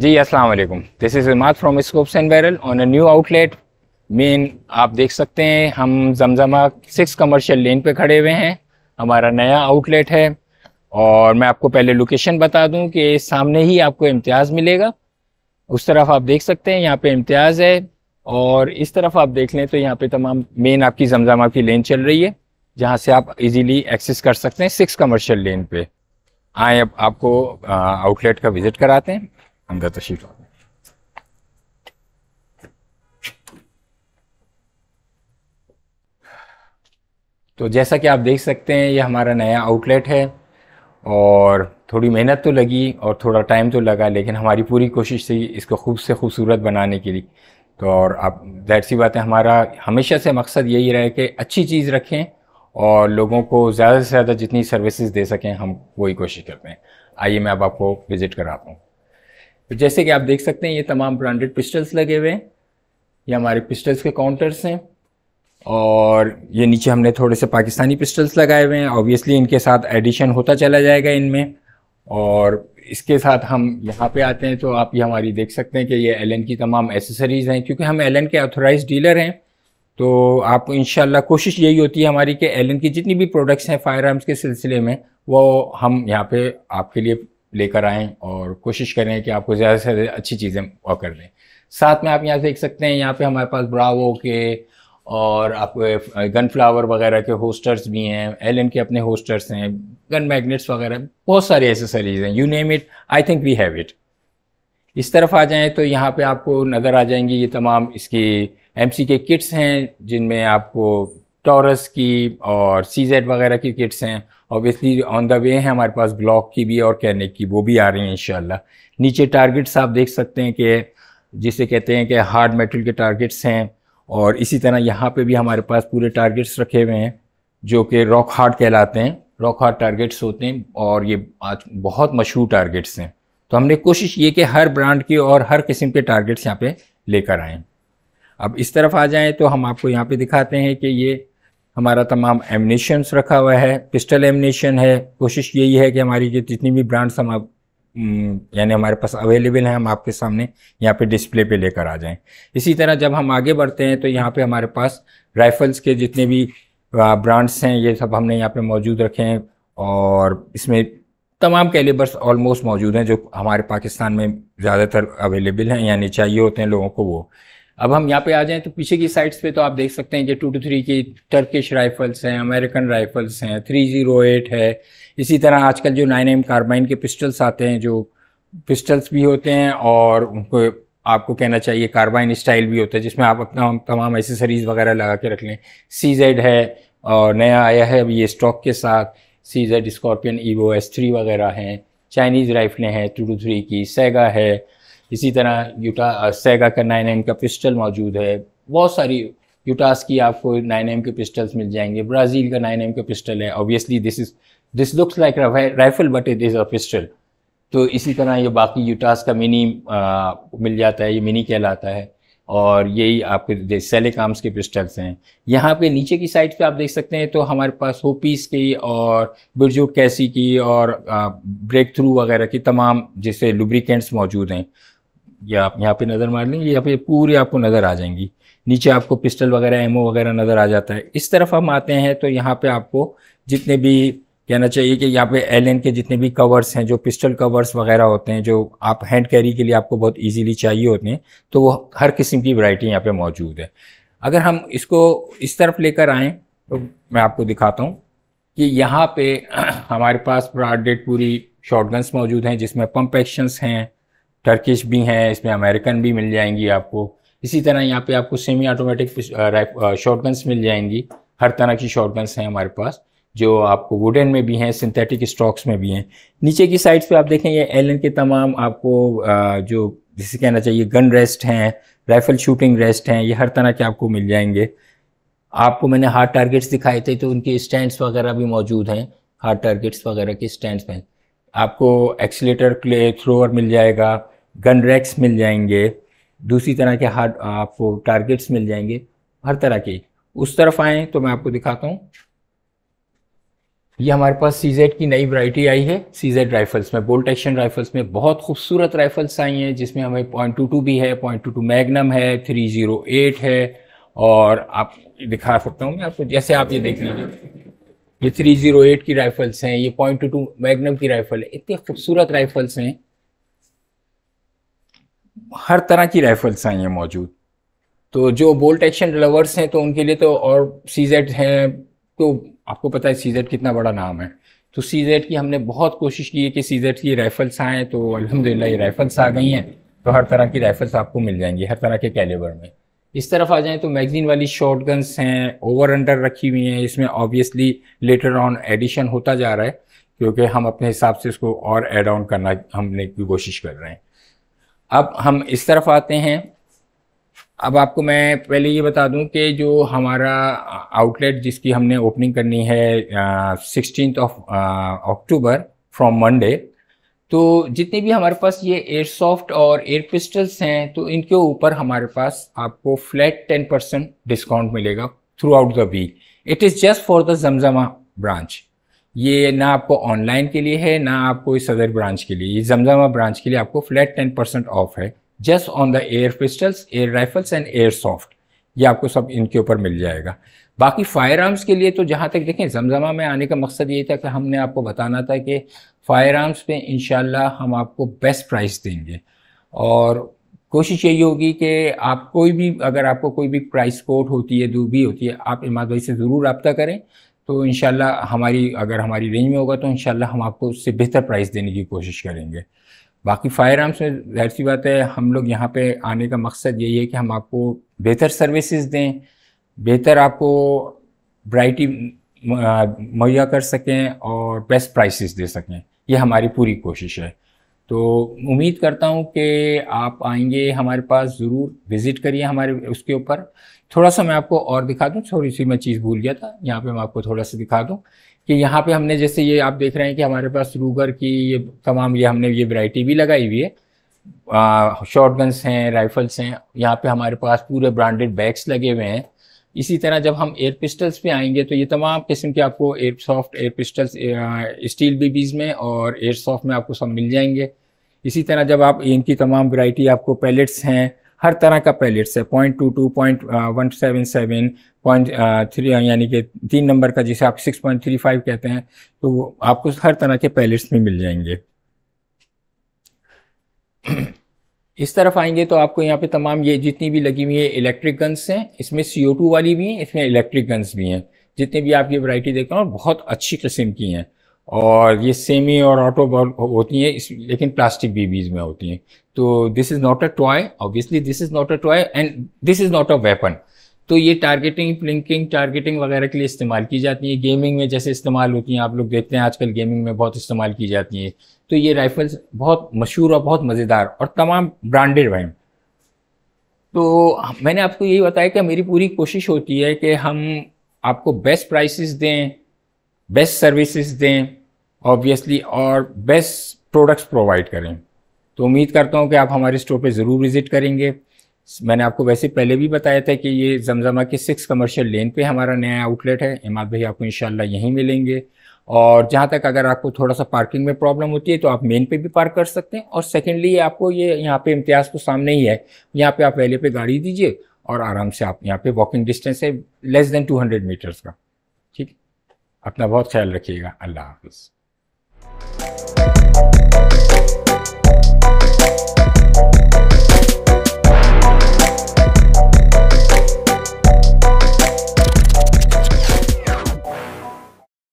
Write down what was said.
जी अस्सलाम वालेकुम this is Imad from scopes and barrel on a new outlet मेन आप देख सकते हैं हम जमजमा सिक्स कमर्शियल लेन पे खड़े हुए हैं हमारा नया आउटलेट है और मैं आपको पहले लोकेशन बता दूं कि सामने ही आपको इम्तियाज़ मिलेगा उस तरफ आप देख सकते हैं यहाँ पे इम्तियाज़ है और इस तरफ आप देख लें तो यहाँ पे तमाम मेन आपकी जमजमा की लेन चल रही है जहाँ से आप इजीली एक्सेस कर सकते हैं सिक्स कमर्शियल लेन पे आए अब आपको आउटलेट का विज़िट कराते हैं I'm got the sheet on. तो जैसा कि आप देख सकते हैं ये हमारा नया आउटलेट है और थोड़ी मेहनत तो लगी और थोड़ा टाइम तो लगा लेकिन हमारी पूरी कोशिश थी इसको खूब से खूबसूरत बनाने के लिए तो और आप जाहिर सी बात है हमारा हमेशा से मकसद यही रहे कि अच्छी चीज़ रखें और लोगों को ज़्यादा से ज़्यादा जितनी सर्विसेज दे सकें हम वही कोशिश करते हैं आइए मैं अब आपको विज़िट कराता हूँ तो जैसे कि आप देख सकते हैं ये तमाम ब्रांडेड पिस्टल्स लगे हुए हैं ये हमारे पिस्टल्स के काउंटर्स हैं और ये नीचे हमने थोड़े से पाकिस्तानी पिस्टल्स लगाए हुए हैं ऑब्वियसली इनके साथ एडिशन होता चला जाएगा इनमें और इसके साथ हम यहाँ पे आते हैं तो आप ये हमारी देख सकते हैं कि ये एलन की तमाम एसेसरीज़ हैं क्योंकि हम एलन के ऑथोराइज डीलर हैं तो आप इन कोशिश यही होती है हमारी कि एलन की जितनी भी प्रोडक्ट्स हैं फायर आर्म्स के सिलसिले में वो हम यहाँ पे आपके लिए लेकर आएँ और कोशिश करें कि आपको ज़्यादा से ज़्यादा अच्छी चीज़ें कर लें साथ में आप यहाँ देख सकते हैं यहाँ पे हमारे पास ब्रावो के और आपके गन फ्लावर वगैरह के होस्टर्स भी हैं एलन के अपने होस्टर्स हैं गन मैग्नेट्स वगैरह बहुत सारी एसेसरीज़ हैं you name it I think we have it इस तरफ आ जाएं तो यहाँ पे आपको नज़र आ जाएंगी ये तमाम इसकी एम के किट्स हैं जिनमें आपको टॉरस की और सी वगैरह की किट्स हैं ऑब्वियसली ऑन द वे है हमारे पास ब्लॉक की भी और कैनिक की वो भी आ रही हैं इन नीचे टारगेट्स आप देख सकते हैं कि जिसे कहते हैं कि हार्ड मेटल के टारगेट्स हैं और इसी तरह यहाँ पे भी हमारे पास पूरे टारगेट्स रखे हुए हैं जो कि रॉक हार्ड कहलाते हैं रॉक हार्ड टारगेट्स होते हैं और ये आज बहुत मशहूर टारगेट्स हैं तो हमने कोशिश ये कि हर ब्रांड के और हर किस्म के टारगेट्स यहाँ पे लेकर आएँ अब इस तरफ आ जाएँ तो हम आपको यहाँ पे दिखाते हैं कि ये हमारा तमाम एमनेशंस रखा हुआ है पिस्टल एमिनेशन है कोशिश यही है कि हमारी जो जितनी भी ब्रांड्स हम हम्म, यानी हमारे पास अवेलेबल हैं हम आपके सामने यहाँ पे डिस्प्ले पे लेकर आ जाएं इसी तरह जब हम आगे बढ़ते हैं तो यहाँ पे हमारे पास राइफल्स के जितने भी ब्रांड्स हैं ये सब हमने यहाँ पे मौजूद रखे हैं और इसमें तमाम कैलिबर्स ऑलमोस्ट मौजूद हैं जो हमारे पाकिस्तान में ज़्यादातर अवेलेबल हैं यानी चाहिए होते हैं लोगों को वो अब हम यहाँ पे आ जाएं तो पीछे की साइड्स पे तो आप देख सकते हैं कि टू टू थ्री की टर्किश राइफल्स हैं अमेरिकन राइफल्स हैं थ्री जीरो एट है इसी तरह आजकल जो नाइन एम कार्बाइन के पिस्टल्स आते हैं जो पिस्टल्स भी होते हैं और उनको आपको कहना चाहिए कार्बाइन स्टाइल भी होता है जिसमें आप अपना तमाम एसेसरीज वगैरह लगा के रख लें सी जेड है और नया आया है अब ये स्टॉक के साथ C Z Scorpion Evo S three वगैरह हैं चाइनीज़ राइफलें हैं टू टू थ्री की सेगा है इसी तरह यूटा सेगा का नाइन एम का पिस्टल मौजूद है बहुत सारी यूटास की आपको नाइन एम के पिस्टल्स मिल जाएंगे ब्राज़ील का नाइन एम का पिस्टल है obviously this is this looks like rifle but it is a pistol तो इसी तरह ये बाकी यूटास का मिनी आ, मिल जाता है ये मिनी कहलाता है और यही आपके सेलिक आर्म्स के पिस्टल्स हैं यहाँ पे नीचे की साइड पे आप देख सकते हैं तो हमारे पास होपीस की और बिरजो कैसी की और ब्रेक थ्रू वगैरह की तमाम जैसे लुब्रिकेंट्स मौजूद हैं ये आप यहाँ पे नज़र मार लेंगे यहाँ पे पूरी आपको नज़र आ जाएंगी नीचे आपको पिस्टल वगैरह एमओ वगैरह नज़र आ जाता है इस तरफ हम आते हैं तो यहाँ पे आपको जितने भी कहना चाहिए कि यहाँ पे एल के जितने भी कवर्स हैं जो पिस्टल कवर्स वगैरह होते हैं जो आप हैंड कैरी के लिए आपको बहुत ईजीली चाहिए होते हैं तो वो हर किस्म की वरायटी यहाँ पे मौजूद है अगर हम इसको इस तरफ लेकर आएँ तो मैं आपको दिखाता हूँ कि यहाँ पे हमारे पास डेट पूरी शॉर्ट मौजूद हैं जिसमें पंप एक्शंस हैं टर्किश भी हैं इसमें अमेरिकन भी मिल जाएंगी आपको इसी तरह यहाँ पे आपको सेमी ऑटोमेटिक गन्स मिल जाएंगी हर तरह की शॉर्ट गन्स हैं हमारे पास जो आपको वुडन में भी हैं सिंथेटिक स्टॉक्स में भी हैं नीचे की साइड्स पे आप देखें ये एल के तमाम आपको uh, जो जिसे कहना चाहिए गन रेस्ट हैं राइफल शूटिंग रेस्ट हैं ये हर तरह के आपको मिल जाएंगे आपको मैंने हार्ड टारगेट्स दिखाए थे तो उनके स्टैंड्स वगैरह भी मौजूद हैं हार्ड टारगेट्स वगैरह के स्टैंड्स में आपको एक्सीटर क्ले थ्रोअर मिल जाएगा गन रैक्स मिल जाएंगे दूसरी तरह के हार्ड आपको टारगेट्स मिल जाएंगे हर तरह के उस तरफ आएँ तो मैं आपको दिखाता हूँ ये हमारे पास सीजेड की नई वैरायटी आई है सीजेड राइफल्स में बोल्ट एक्शन राइफल्स में बहुत खूबसूरत राइफल्स आई हैं जिसमें हमें पॉइंट टू टू भी है पॉइंट टू टू मैगनम है थ्री जीरो एट है और आप दिखा सकता हूँ मैं आपको जैसे आप ये देख लीजिए ये थ्री जीरो एट की राइफल्स हैं ये पॉइंट टू टू मैगनम की राइफल है इतनी खूबसूरत राइफल्स हैं हर तरह की राइफल्स आई हैं मौजूद तो जो बोल्ट एक्शन लवर्स हैं तो उनके लिए तो और सी जेड हैं तो आपको पता है सी जेड कितना बड़ा नाम है तो सी जेड की हमने बहुत कोशिश की है कि सी जेड की राइफल्स आएँ तो अलहमदिल्ला ये राइफल्स आ गई हैं तो हर तरह की राइफल्स आपको मिल जाएंगी हर तरह के कैलिबर में इस तरफ आ जाएँ तो मैगजीन वाली शॉर्ट गन्स हैं ओवर अंडर रखी हुई हैं इसमें ऑब्वियसली लेटर ऑन एडिशन होता जा रहा है क्योंकि हम अपने हिसाब से इसको और एड ऑन करना हमने की कोशिश कर रहे हैं अब हम इस तरफ आते हैं अब आपको मैं पहले ये बता दूं कि जो हमारा आउटलेट जिसकी हमने ओपनिंग करनी है sixteen of October from Monday तो जितने भी हमारे पास ये एयरसॉफ्ट और एयर पिस्टल्स हैं तो इनके ऊपर हमारे पास आपको फ्लैट टेन परसेंट डिस्काउंट मिलेगा throughout the week it is just for the Zamzama branch ये ना आपको ऑनलाइन के लिए है ना आपको इस सदर ब्रांच के लिए जमजमा ब्रांच के लिए आपको फ्लैट टेन परसेंट ऑफ है just on the air pistols air rifles and airsoft ये आपको सब इनके ऊपर मिल जाएगा बाकी फायर आर्म्स के लिए तो जहाँ तक देखें जमजमा में आने का मकसद ये था कि हमने आपको बताना था कि फायर आर्म्स पर इन हम आपको बेस्ट प्राइस देंगे और कोशिश यही होगी कि आप कोई भी अगर आपको कोई भी प्राइस कोट होती है दूबी होती है आप इमाद भाई से ज़रूर रबता करें तो इन हमारी अगर हमारी रेंज में होगा तो इन हम आपको उससे बेहतर प्राइस देने की कोशिश करेंगे बाकी फायर आर्म्स में जाहिर सी बात है हम लोग यहाँ पे आने का मकसद यही है कि हम आपको बेहतर सर्विसेज दें बेहतर आपको ब्राइटी मुहैया कर सकें और बेस्ट प्राइसेस दे सकें ये हमारी पूरी कोशिश है तो उम्मीद करता हूँ कि आप आएंगे हमारे पास ज़रूर विज़िट करिए हमारे उसके ऊपर थोड़ा सा मैं आपको और दिखा दूँ थोड़ी सी मैं चीज़ भूल गया था यहाँ पे मैं आपको थोड़ा सा दिखा दूँ कि यहाँ पे हमने जैसे ये आप देख रहे हैं कि हमारे पास रूगर की ये तमाम ये हमने ये वैरायटी भी लगाई हुई है शॉर्ट गन्स हैं राइफल्स हैं यहाँ पर हमारे पास पूरे ब्रांडेड बैग्स लगे हुए हैं इसी तरह जब हम एयर पिस्टल्स पे आएंगे तो ये तमाम किस्म के आपको airsoft air pistols steel BBs में और एयर सॉफ्ट में आपको सब मिल जाएंगे इसी तरह जब आप इनकी तमाम वैरायटी आपको पैलेट्स हैं हर तरह का पैलेट्स है point two two point one seven seven point three यानी कि तीन नंबर का जिसे आप सिक्स पॉइंट थ्री फाइव कहते हैं तो आपको हर तरह के पैलेट्स में मिल जाएंगे इस तरफ आएंगे तो आपको यहाँ पे तमाम ये जितनी भी लगी हुई है इलेक्ट्रिक गन्स हैं इसमें सी वाली भी हैं इसमें इलेक्ट्रिक गन्स भी हैं जितनी भी आप ये वैरायटी देख रहे हो बहुत अच्छी किस्म की हैं और ये सेमी और ऑटो होती हैं लेकिन प्लास्टिक भी बीज में होती हैं तो this is not a toy obviously this is not a toy and this is not a weapon तो ये टारगेटिंग लिंकिंग टारगेटिंग वगैरह के लिए इस्तेमाल की जाती है गेमिंग में जैसे इस्तेमाल होती हैं आप लोग देखते हैं आजकल गेमिंग में बहुत इस्तेमाल की जाती है तो ये राइफल्स बहुत मशहूर और बहुत मज़ेदार और तमाम ब्रांडेड हैं तो मैंने आपको यही बताया कि मेरी पूरी कोशिश होती है कि हम आपको बेस्ट प्राइसेस दें बेस्ट सर्विसेज दें ऑब्वियसली और बेस्ट प्रोडक्ट्स प्रोवाइड करें तो उम्मीद करता हूँ कि आप हमारे स्टोर पर ज़रूर विज़िट करेंगे मैंने आपको वैसे पहले भी बताया था कि ये जमजमा के सिक्स कमर्शियल लेन पे हमारा नया आउटलेट है इमाद भाई आपको इंशाल्लाह यहीं मिलेंगे और जहाँ तक अगर आपको थोड़ा सा पार्किंग में प्रॉब्लम होती है तो आप मेन पे भी पार्क कर सकते हैं और सेकेंडली आपको ये यहाँ पे इम्तियाज़ तो सामने ही है यहाँ पे आप वैले पे गाड़ी दीजिए और आराम से आप यहाँ पे वॉकिंग डिस्टेंस है less than two hundred metres का ठीक अपना बहुत ख्याल रखिएगा अल्लाह हाफिज़